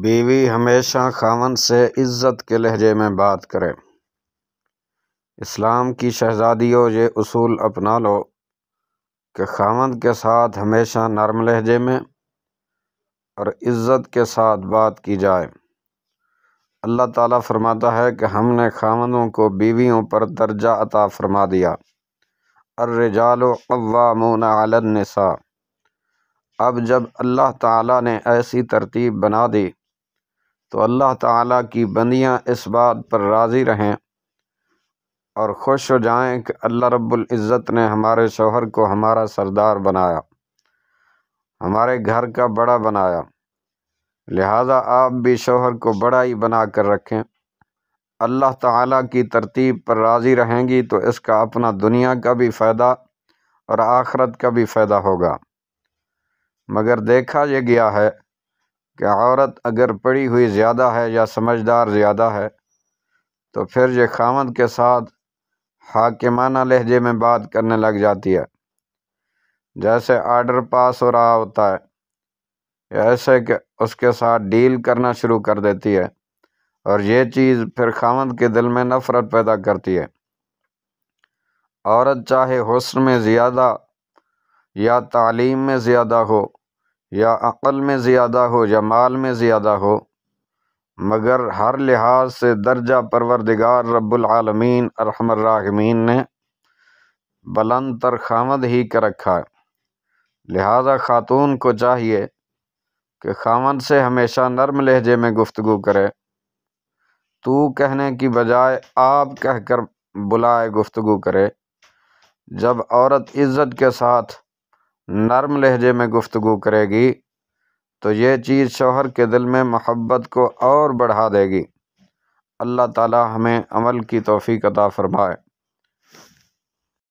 बीवी हमेशा खावन से इज़्ज़त के लहजे में बात करे इस्लाम की शहज़ादियों ये असूल अपना लो कि खावन के साथ हमेशा नरम लहजे में और इज़्ज़त के साथ बात की जाए अल्लाह ताला फरमाता है कि हमने खावनों को बीवियों पर दर्जा अता फरमा दिया अर्रजाल अवामून सा अब जब अल्लाह ताला ने ऐसी तरतीब बना दी तो अल्लाह ताला की बंदियां इस बात पर राज़ी रहें और खुश हो जाएं कि अल्लाह रब्बुल इज़्ज़त ने हमारे शोहर को हमारा सरदार बनाया हमारे घर का बड़ा बनाया लिहाजा आप भी शोहर को बड़ा ही बना कर रखें अल्लाह ताला की तरतीब पर राज़ी रहेंगी तो इसका अपना दुनिया का भी फ़ायदा और आखरत का भी फ़ायदा होगा मगर देखा यह गया है कि औरत अगर पड़ी हुई ज़्यादा है या समझदार ज़्यादा है तो फिर ये खामद के साथ हाकिमाना लहजे में बात करने लग जाती है जैसे आर्डर पास हो रहा होता है ऐसे कि उसके साथ डील करना शुरू कर देती है और ये चीज़ फिर खामद के दिल में नफ़रत पैदा करती है औरत चाहे हौसल में ज़्यादा या तालीम में ज़्यादा हो या अक़ल में ज़्यादा हो या माल में ज़्यादा हो मगर हर लिहाज से दर्जा परवरदिगार रब्लमीन अरहमर्राहमीन ने बुलंद तर खामद ही कर रखा है लिहाजा ख़ातून को चाहिए कि खामद से हमेशा नर्म लहजे में गुफ्तु करे तू कहने की बजाय आप कह कर बुलाए गुफ्तु करे जब औरत इज़्ज़त के साथ नर्म लहजे में गुफ्तु करेगी तो ये चीज़ शोहर के दिल में मोहब्बत को और बढ़ा देगी अल्लाह ताला हमें अमल की तोफ़ी अता फ़रमाए